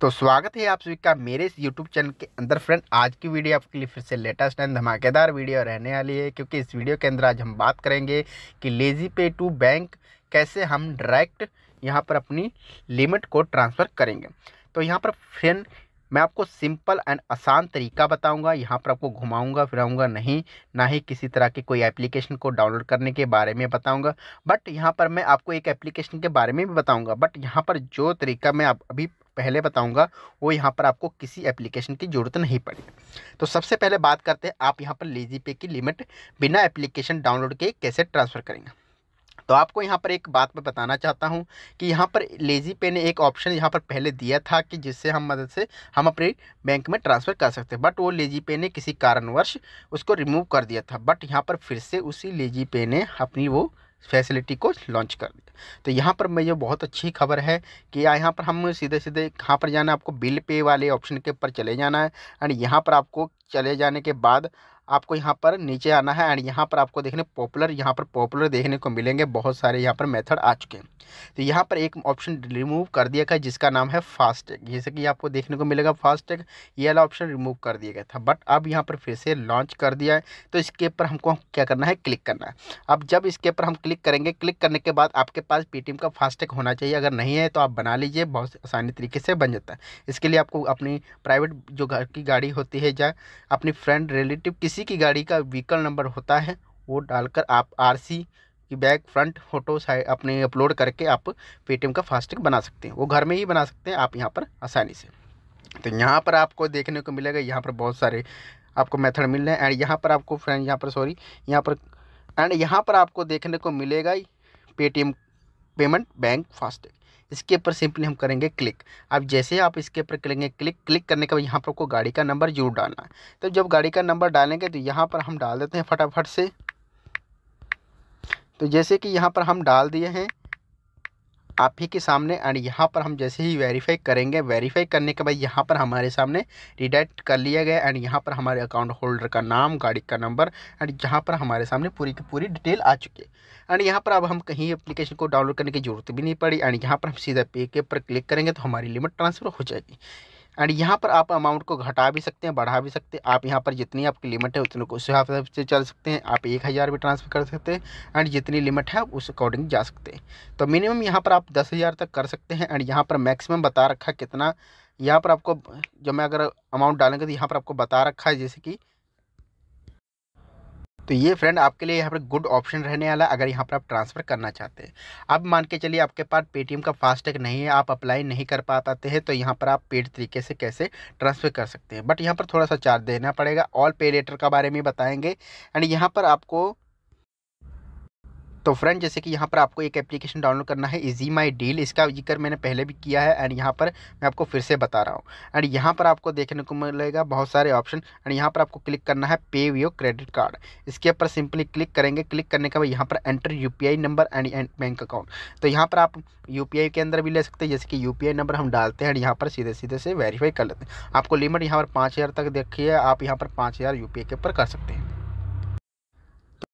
तो स्वागत है आप सभी का मेरे इस यूट्यूब चैनल के अंदर फ्रेंड आज की वीडियो आपके लिए फिर से लेटेस्ट एंड धमाकेदार वीडियो रहने वाली है क्योंकि इस वीडियो के अंदर आज हम बात करेंगे कि लेजी पे टू बैंक कैसे हम डायरेक्ट यहाँ पर अपनी लिमिट को ट्रांसफ़र करेंगे तो यहाँ पर फ्रेंड मैं आपको सिंपल एंड आसान तरीका बताऊंगा यहाँ पर आपको घुमाऊंगा फिराऊंगा नहीं ना ही किसी तरह की कोई एप्लीकेशन को डाउनलोड करने के बारे में बताऊंगा बट यहाँ पर मैं आपको एक एप्लीकेशन के बारे में भी बताऊंगा बट यहाँ पर जो तरीका मैं आप अभी पहले बताऊँगा वो यहाँ पर आपको किसी एप्लीकेशन की ज़रूरत नहीं पड़ेगी तो सबसे पहले बात करते हैं आप यहाँ पर लेजी पे की लिमिट बिना एप्लीकेशन डाउनलोड के कैसे ट्रांसफ़र करेंगे तो आपको यहाँ पर एक बात मैं बताना चाहता हूँ कि यहाँ पर लेजी पे ने एक ऑप्शन यहाँ पर पहले दिया था कि जिससे हम मदद से हम अपने बैंक में ट्रांसफ़र कर सकते हैं बट वो लेजी पे ने किसी कारणवश उसको रिमूव कर दिया था बट यहाँ पर फिर से उसी लेजी पे ने अपनी वो फैसिलिटी को लॉन्च कर दिया तो यहाँ पर मैं ये बहुत अच्छी खबर है कि यहाँ पर हम सीधे सीधे कहाँ पर जाना है आपको बिल पे वाले ऑप्शन के ऊपर चले जाना है एंड यहाँ पर आपको चले जाने के बाद आपको यहाँ पर नीचे आना है एंड यहाँ पर आपको देखने पॉपुलर यहाँ पर पॉपुलर देखने को मिलेंगे बहुत सारे यहाँ पर मेथड आ चुके हैं तो यहाँ पर एक ऑप्शन रिमूव कर दिया गया जिसका नाम है फास्टैग जैसे कि आपको देखने को मिलेगा फास्टैग ये वाला ऑप्शन रिमूव कर दिया गया था बट अब यहाँ पर फिर से लॉन्च कर दिया है तो इसके ऊपर हमको क्या करना है क्लिक करना है अब जब इसके ऊपर हम क्लिक करेंगे क्लिक करने के बाद आपके पास पेटीएम का फास्टैग होना चाहिए अगर नहीं है तो आप बना लीजिए बहुत आसानी तरीके से बन जाता है इसके लिए आपको अपनी प्राइवेट जो घर की गाड़ी होती है या अपनी फ्रेंड रिलेटिव किसी किसी की गाड़ी का व्हीकल नंबर होता है वो डालकर आप आरसी की बैक फ्रंट फोटो साइड अपने अपलोड करके आप पेटीएम का फास्टैग बना सकते हैं वो घर में ही बना सकते हैं आप यहाँ पर आसानी से तो यहाँ पर आपको देखने को मिलेगा यहाँ पर बहुत सारे आपको मेथड मिल रहे हैं एंड यहाँ पर आपको फ्रेंड यहाँ पर सॉरी यहाँ पर एंड यहाँ पर आपको देखने को मिलेगा पेटीएम पेमेंट बैंक फास्टैग इसके ऊपर सिंपली हम करेंगे क्लिक अब जैसे आप इसके ऊपर करेंगे क्लिक क्लिक करने के बाद यहाँ पर आपको गाड़ी का नंबर जरूर डालना है तो जब गाड़ी का नंबर डालेंगे तो यहाँ पर हम डाल देते हैं फटाफट से तो जैसे कि यहाँ पर हम डाल दिए हैं आप ही के सामने एंड यहाँ पर हम जैसे ही वेरीफाई करेंगे वेरीफाई करने के बाद यहाँ पर हमारे सामने रिडायरेक्ट कर लिया गया एंड यहाँ पर हमारे अकाउंट होल्डर का नाम गाड़ी का नंबर एंड यहाँ पर हमारे सामने पूरी की पूरी डिटेल आ चुकी है एंड यहाँ पर अब हम कहीं एप्लीकेशन को डाउनलोड करने की जरूरत भी नहीं पड़ी एंड यहाँ पर हम सीधा पे के पर क्लिक करेंगे तो हमारी लिमिट ट्रांसफ़र हो जाएगी एंड यहाँ पर आप अमाउंट को घटा भी सकते हैं बढ़ा भी सकते हैं आप यहाँ पर जितनी आपकी लिमिट है उतने को उस हिसाब से चल सकते हैं आप एक हज़ार भी ट्रांसफ़र कर सकते हैं एंड जितनी लिमिट है आप उस अकॉर्डिंग जा सकते हैं तो मिनिमम यहाँ पर आप दस हज़ार तक कर सकते हैं एंड यहाँ पर मैक्सिमम बता रखा कितना यहाँ पर आपको जब मैं अगर अमाउंट डालेंगे तो यहाँ पर आपको बता रखा है जैसे कि तो ये फ्रेंड आपके लिए यहाँ पर गुड ऑप्शन रहने वाला है अगर यहाँ पर आप ट्रांसफ़र करना चाहते हैं अब मान के चलिए आपके पास पेटीएम का फास्टैग नहीं है आप अप्लाई नहीं कर पा पाते हैं तो यहाँ पर आप पेड तरीके से कैसे ट्रांसफ़र कर सकते हैं बट यहाँ पर थोड़ा सा चार्ज देना पड़ेगा ऑल पे लेटर का बारे में बताएंगे एंड यहाँ पर आपको तो फ्रेंड जैसे कि यहाँ पर आपको एक एप्लीकेशन डाउनलोड करना है इजी माई डील इसका जिक्र मैंने पहले भी किया है एंड यहाँ पर मैं आपको फिर से बता रहा हूँ एंड यहाँ पर आपको देखने को मिलेगा बहुत सारे ऑप्शन एंड यहाँ पर आपको क्लिक करना है पे वियो क्रेडिट कार्ड इसके ऊपर सिंपली क्लिक करेंगे क्लिक करने के बाद यहाँ पर enter you number and bank account तो यहाँ पर आप यू के अंदर भी ले सकते हैं जैसे कि यू नंबर हम डालते हैं यहाँ पर सीधे सीधे से वेरीफाई कर लेते हैं आपको लिमिट यहाँ पर पाँच तक देखिए आप यहाँ पर पाँच हज़ार के ऊपर कर सकते हैं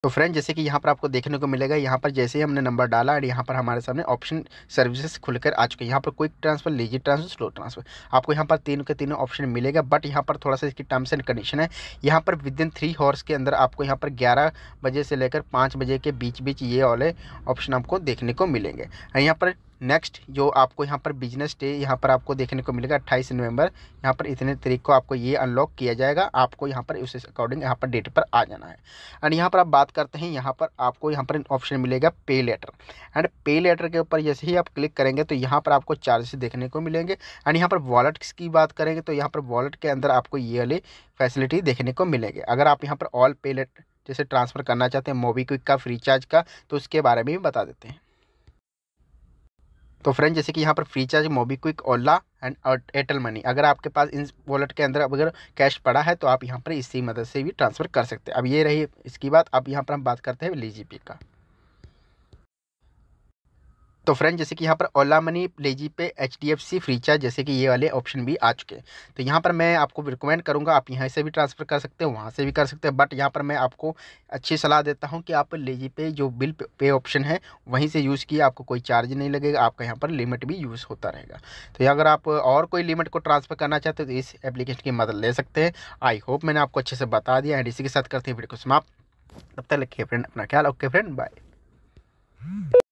तो फ्रेंड जैसे कि यहाँ पर आपको देखने को मिलेगा यहाँ पर जैसे ही हमने नंबर डाला और यहाँ पर हमारे सामने ऑप्शन सर्विसेज खुलकर आ चुके हैं यहाँ पर क्विक ट्रांसफर लीजिए ट्रांसफर स्लो ट्रांसफर आपको यहाँ पर तीनों के तीनों ऑप्शन मिलेगा बट यहाँ पर थोड़ा सा इसकी टर्म्स एंड कंडीशन है यहाँ पर विद इन थ्री हॉर्स के अंदर आपको यहाँ पर ग्यारह बजे से लेकर पाँच बजे के बीच बीच ये वाले ऑप्शन आपको देखने को मिलेंगे यहाँ पर नेक्स्ट जो आपको यहाँ पर बिजनेस डे यहाँ पर आपको देखने को मिलेगा अट्ठाईस नवंबर यहाँ पर इतने तरीक को आपको ये अनलॉक किया जाएगा आपको यहाँ पर उस अकॉर्डिंग यहाँ पर डेट पर आ जाना है एंड यहाँ पर आप बात करते हैं यहाँ पर आपको यहाँ पर ऑप्शन मिलेगा पे लेटर एंड पे लेटर के ऊपर जैसे ही आप क्लिक करेंगे तो यहाँ पर आपको चार्जेस देखने को मिलेंगे एंड यहाँ पर वॉलेट की बात करेंगे तो यहाँ पर वॉलेट के अंदर आपको ये वाली फैसिलिटी देखने को मिलेगी अगर आप यहाँ पर ऑल पे लेटर जैसे ट्रांसफ़र करना चाहते हैं मोबीक्विक का फ्रीचार्ज का तो उसके बारे में भी बता देते हैं तो फ्रेंड जैसे कि यहाँ पर Freecharge MobiKwik Ola and Airtel money अगर आपके पास इन वॉलेट के अंदर अगर कैश पड़ा है तो आप यहाँ पर इसी मदद से भी ट्रांसफ़र कर सकते हैं अब ये रही इसकी बात अब यहाँ पर हम बात करते हैं लीजीपी का तो फ्रेंड जैसे कि यहाँ पर Ola money LazyPay H D F C Freecharge जैसे कि ये वाले ऑप्शन भी आ चुके हैं तो यहाँ पर मैं आपको रिकमेंड करूँगा आप यहाँ से भी ट्रांसफ़र कर सकते हैं वहाँ से भी कर सकते हैं बट यहाँ पर मैं आपको अच्छी सलाह देता हूँ कि आप लेजी पे जो बिल पे ऑप्शन है वहीं से यूज़ किए आपको कोई चार्ज नहीं लगेगा आपका यहाँ पर लिमिट भी यूज़ होता रहेगा तो अगर आप और कोई लिमिट को ट्रांसफ़र करना चाहते हो तो इस एप्लीकेशन की मदद ले सकते हैं आई होप मैंने आपको अच्छे से बता दिया एंड इसी के साथ करते हैं वीडियो को समाप्त तब तक लिखिए फ्रेंड अपना ख्याल ओके फ्रेंड बाय